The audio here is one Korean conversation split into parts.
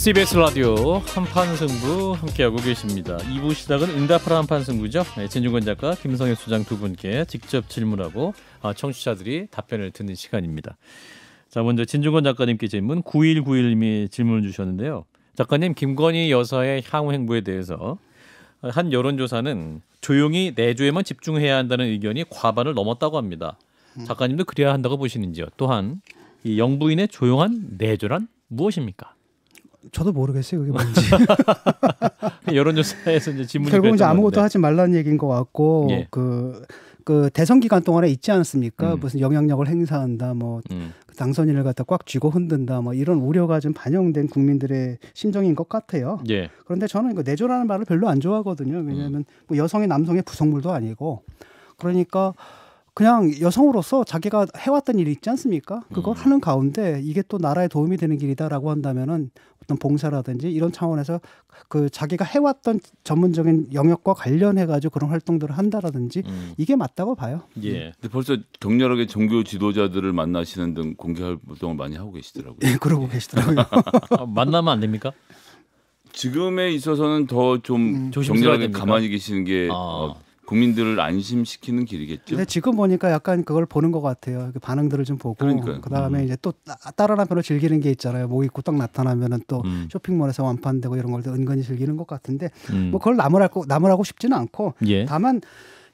CBS 라디오 한판 승부 함께하고 계십니다. 2부 시작은 응답하라 한판 승부죠. 네, 진중권 작가, 김성현 수장 두 분께 직접 질문하고 아, 청취자들이 답변을 듣는 시간입니다. 자, 먼저 진중권 작가님께 질문 9191님이 질문을 주셨는데요. 작가님, 김건희 여사의 향후 행보에 대해서 한 여론조사는 조용히 내조에만 집중해야 한다는 의견이 과반을 넘었다고 합니다. 음. 작가님도 그래야 한다고 보시는지요? 또한 이 영부인의 조용한 내조란 무엇입니까? 저도 모르겠어요 그게 뭔지. 여론조사에서 이제 질문 결국 이제 아무것도 건데. 하지 말라는 얘기인 것 같고 예. 그. 그 대선 기간 동안에 있지 않습니까? 음. 무슨 영향력을 행사한다, 뭐 음. 당선인을 갖다 꽉 쥐고 흔든다, 뭐 이런 우려가 좀 반영된 국민들의 심정인 것 같아요. 예. 그런데 저는 그 내조라는 말을 별로 안 좋아하거든요. 왜냐하면 음. 뭐 여성의 남성의 부속물도 아니고, 그러니까 그냥 여성으로서 자기가 해왔던 일이 있지 않습니까? 그걸 음. 하는 가운데 이게 또 나라에 도움이 되는 길이다라고 한다면은 어떤 봉사라든지 이런 차원에서 그 자기가 해왔던 전문적인 영역과 관련해 가지고 그런 활동들을 한다라든지 음. 이게 맞다고 봐요. 예. 음. 근데 벌써 격렬하게 종교 지도자들을 만나시는 등 공개 활동을 많이 하고 계시더라고요. 예, 그러고 예. 계시더라고요. 아, 만나면 안 됩니까? 지금에 있어서는 더좀 음. 격렬하게 가만히 계시는 게 아. 어, 국민들을 안심시키는 길이겠죠. 근데 지금 보니까 약간 그걸 보는 것 같아요. 그 반응들을 좀 보고 그러니까요. 그다음에 음. 이제 또 다른 한편로 즐기는 게 있잖아요. 목 입고 딱 나타나면은 또 음. 쇼핑몰에서 완판되고 이런 걸 은근히 즐기는 것 같은데 음. 뭐 그걸 나무라고 나무라고 싶지는 않고 예. 다만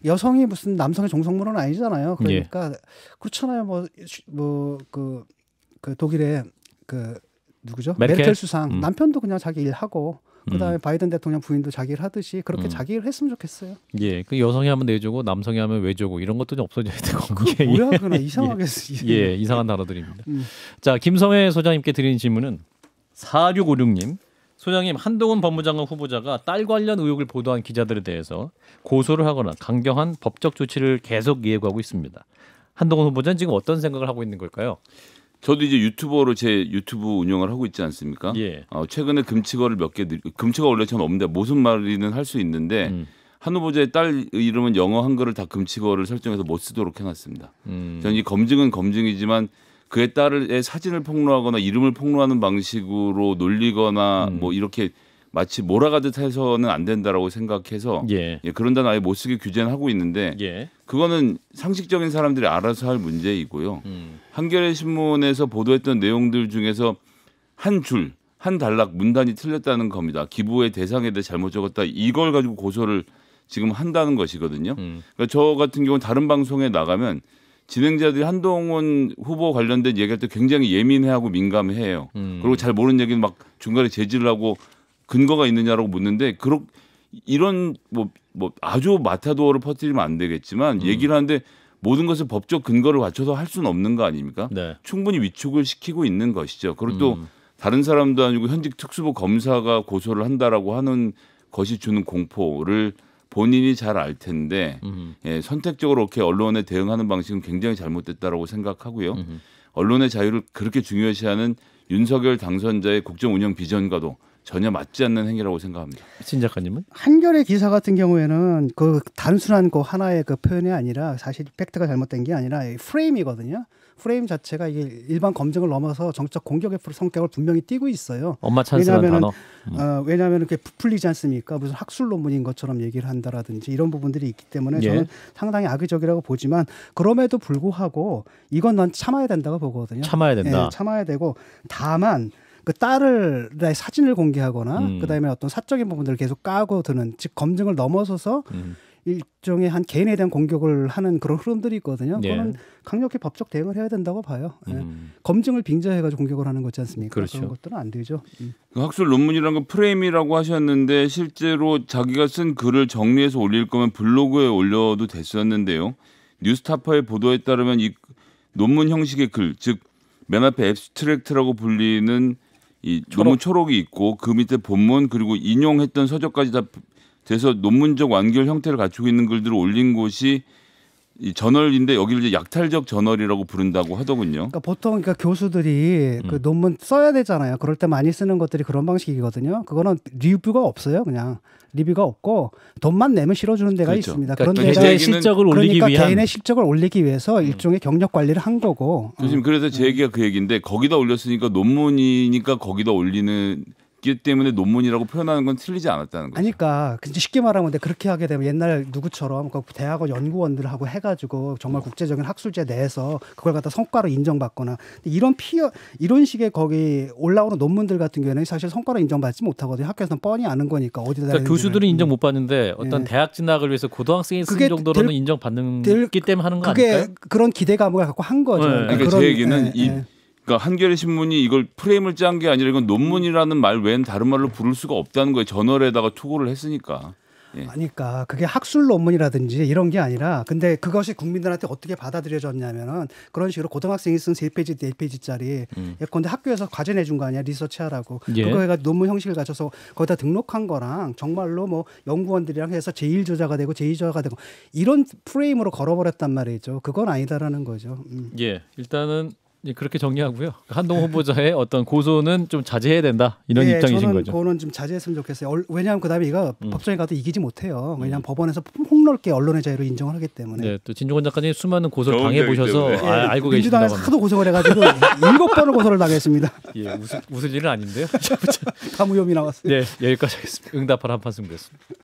여성이 무슨 남성의 종성물은 아니잖아요. 예. 그러니까 예. 그렇잖아요. 뭐뭐 그그 그 독일의 그 누구죠? 메르켈, 메르켈 수상 음. 남편도 그냥 자기 일하고 그다음에 음. 바이든 대통령 부인도 자기를 하듯이 그렇게 음. 자기를 했으면 좋겠어요. 예, 그 여성이 하면 내조고 남성이 하면 외조고 이런 것도 좀 없어져야 되고. 뭐야 그나 이상하게 예, 예. 예, 이상한 단어들입니다. 음. 자 김성회 소장님께 드리는 질문은 4656님. 소장님 한동훈 법무장관 후보자가 딸 관련 의혹을 보도한 기자들에 대해서 고소를 하거나 강경한 법적 조치를 계속 이어가고 있습니다. 한동훈 후보자는 지금 어떤 생각을 하고 있는 걸까요? 저도 이제 유튜버로 제 유튜브 운영을 하고 있지 않습니까? 예. 어, 최근에 금치거를 몇 개 금치가 원래 전 없는데 무슨 말이든할수 있는데 음. 한 후보자의 딸 이름은 영어 한글을 다 금치거를 설정해서 못 쓰도록 해놨습니다. 음. 저는 이 검증은 검증이지만 그의 딸의 사진을 폭로하거나 이름을 폭로하는 방식으로 놀리거나 음. 뭐 이렇게 마치 몰아가듯 해서는 안 된다라고 생각해서 예. 예, 그런 단어 아예 못 쓰게 규제는 하고 있는데 예. 그거는 상식적인 사람들이 알아서 할 문제이고요. 음. 한겨레 신문에서 보도했던 내용들 중에서 한 줄, 한 단락 문단이 틀렸다는 겁니다. 기부의 대상에 대해 잘못 적었다. 이걸 가지고 고소를 지금 한다는 것이거든요. 음. 그러니까 저 같은 경우는 다른 방송에 나가면 진행자들이 한동훈 후보 관련된 얘기할 때 굉장히 예민해하고 민감해요. 음. 그리고 잘 모르는 얘기는 막 중간에 제지를 하고 근거가 있느냐라고 묻는데 그런 이런 뭐, 뭐 아주 마타도어를 퍼뜨리면 안 되겠지만 음. 얘기를 하는데 모든 것을 법적 근거를 갖춰서 할 수는 없는 거 아닙니까? 네. 충분히 위축을 시키고 있는 것이죠. 그리고 또 음. 다른 사람도 아니고 현직 특수부 검사가 고소를 한다라고 하는 것이 주는 공포를 본인이 잘 알 텐데 음 예, 선택적으로 이렇게 언론에 대응하는 방식은 굉장히 잘못됐다라고 생각하고요. 음흠. 언론의 자유를 그렇게 중요시하는 윤석열 당선자의 국정 운영 비전과도 전혀 맞지 않는 행위라고 생각합니다. 신 작가님은? 한결의 기사 같은 경우에는 그 단순한 그 하나의 그 표현이 아니라 사실 팩트가 잘못된 게 아니라 프레임이거든요. 프레임 자체가 이게 일반 검증을 넘어서 정적 공격의 성격을 분명히 띠고 있어요. 엄마 찬스라는 단어. 음. 어, 왜냐하면 이렇게 부풀리지 않습니까? 무슨 학술 논문인 것처럼 얘기를 한다라든지 이런 부분들이 있기 때문에 예. 저는 상당히 악의적이라고 보지만 그럼에도 불구하고 이건 난 참아야 된다고 보거든요. 참아야 된다. 예, 참아야 되고 다만 그 딸을 사진을 공개하거나 음. 그다음에 어떤 사적인 부분들을 계속 까고 드는 즉 검증을 넘어서서 음. 일종의 한 개인에 대한 공격을 하는 그런 흐름들이 있거든요. 예. 그거는 강력히 법적 대응을 해야 된다고 봐요. 예. 음. 예. 검증을 빙자해가지고 공격을 하는 거지 않습니까? 그렇죠. 그런 것들은 안 되죠. 음. 그 학술 논문이라는 건 프레임이라고 하셨는데 실제로 자기가 쓴 글을 정리해서 올릴 거면 블로그에 올려도 됐었는데요. 뉴스타파의 보도에 따르면 이 논문 형식의 글, 즉 맨 앞에 앱스트랙트라고 불리는 이 초록. 논문 초록이 있고 그 밑에 본문 그리고 인용했던 서적까지 다 돼서 논문적 완결 형태를 갖추고 있는 글들을 올린 곳이 이 저널인데 여기를 이제 약탈적 저널이라고 부른다고 하더군요. 그러니까 보통 그러니까 교수들이 그 음. 그 논문 써야 되잖아요. 그럴 때 많이 쓰는 것들이 그런 방식이거든요. 그거는 리뷰가 없어요, 그냥. 리뷰가 없고 돈만 내면 실어주는 데가 그렇죠. 있습니다. 그러니까 그런 데가 실적을 올리기 그러니까 위한 개인의 실적을 올리기 위해서 음. 일종의 경력 관리를 한 거고. 교수 음. 그래서 제 음. 얘기가 그 얘기인데 거기다 올렸으니까 논문이니까 거기다 올리는 있기 때문에 논문이라고 표현하는 건 틀리지 않았다는 거죠. 아니까 그러니까 쉽게 말하면 그렇게 하게 되면 옛날 누구처럼 그 대학원 연구원들하고 해가지고 정말 국제적인 학술제 내에서 그걸 갖다 성과로 인정받거나 이런 피어 이런 식의 거기 올라오는 논문들 같은 경우에는 사실 성과로 인정받지 못하거든요. 학교에서는 뻔히 아는 거니까 어디다. 그러니까 교수들은 인정 못 받는데 어떤 네. 대학 진학을 위해서 고등학생이 쓴 정도로는 인정받는 기 때문에 하는 거 아닐까요? 그게 그런 기대감을 갖고 한 거죠. 네. 그러니까 그런, 제 얘기는 네, 이 예. 그러니까 한겨레 신문이 이걸 프레임을 짠 게 아니라 이건 논문이라는 말 외엔 다른 말로 부를 수가 없다는 거예요. 저널에다가 투고를 했으니까. 예. 아니까 그게 학술 논문이라든지 이런 게 아니라 근데 그것이 국민들한테 어떻게 받아들여졌냐면은 그런 식으로 고등학생이 쓴 세 페이지 네 페이지짜리 음. 예컨대 학교에서 과제 내준 거 아니야 리서치하라고 예. 그거에가 논문 형식을 가져서 거기다 등록한 거랑 정말로 뭐 연구원들이랑 해서 제일 저자가 되고 제이 저자가 되고 이런 프레임으로 걸어버렸단 말이죠 그건 아니다라는 거죠. 음. 예 일단은 예, 그렇게 정리하고요. 한동 후보자의 어떤 고소는 좀 자제해야 된다 이런 네, 입장이신 저는 거죠. 그거는 좀 자제했으면 좋겠어요. 왜냐하면 그다음에 이거 음. 법정에 가도 이기지 못해요. 음. 왜냐하면 음. 법원에서 폭넓게 언론의 자유로 인정을 하기 때문에. 네, 또 진종원 작가님 수많은 고소를 당해 보셔서 네, 아, 알고 계신다고 합니다. 하도 고소를 해가지고 일곱 번을 고소를 당했습니다. 예, 웃을, 웃을 일은 아닌데요. 다 무혐의 나왔어요. 네, 여기까지 하겠습니다. 응답하라 한판승부습니다